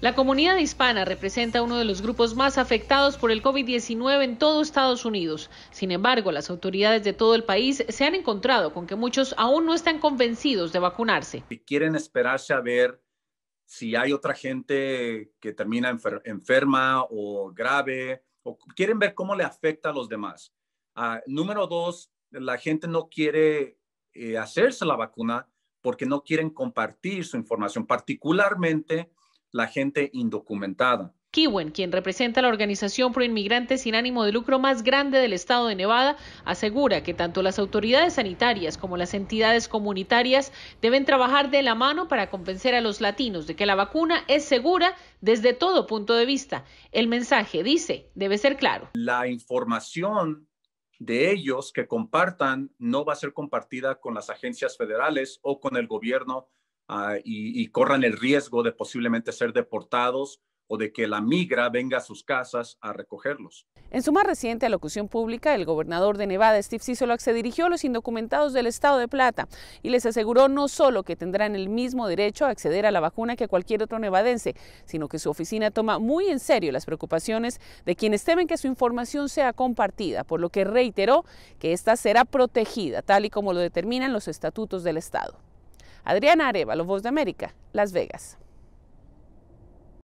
La comunidad hispana representa uno de los grupos más afectados por el COVID-19 en todo Estados Unidos. Sin embargo, las autoridades de todo el país se han encontrado con que muchos aún no están convencidos de vacunarse. quieren esperarse a ver si hay otra gente que termina enferma o grave, o quieren ver cómo le afecta a los demás. Ah, número dos, la gente no quiere eh, hacerse la vacuna porque no quieren compartir su información, particularmente la gente indocumentada. Kiwen, quien representa la organización Pro proinmigrante sin ánimo de lucro más grande del estado de Nevada, asegura que tanto las autoridades sanitarias como las entidades comunitarias deben trabajar de la mano para convencer a los latinos de que la vacuna es segura desde todo punto de vista. El mensaje, dice, debe ser claro. La información de ellos que compartan no va a ser compartida con las agencias federales o con el gobierno Ah, y, corran el riesgo de posiblemente ser deportados o de que la migra venga a sus casas a recogerlos. En su más reciente alocución pública, el gobernador de Nevada, Steve Sisolak, se dirigió a los indocumentados del estado de Plata y les aseguró no solo que tendrán el mismo derecho a acceder a la vacuna que cualquier otro nevadense, sino que su oficina toma muy en serio las preocupaciones de quienes temen que su información sea compartida, por lo que reiteró que ésta será protegida, tal y como lo determinan los estatutos del estado. Adriana Arevalo, Voz de América, Las Vegas.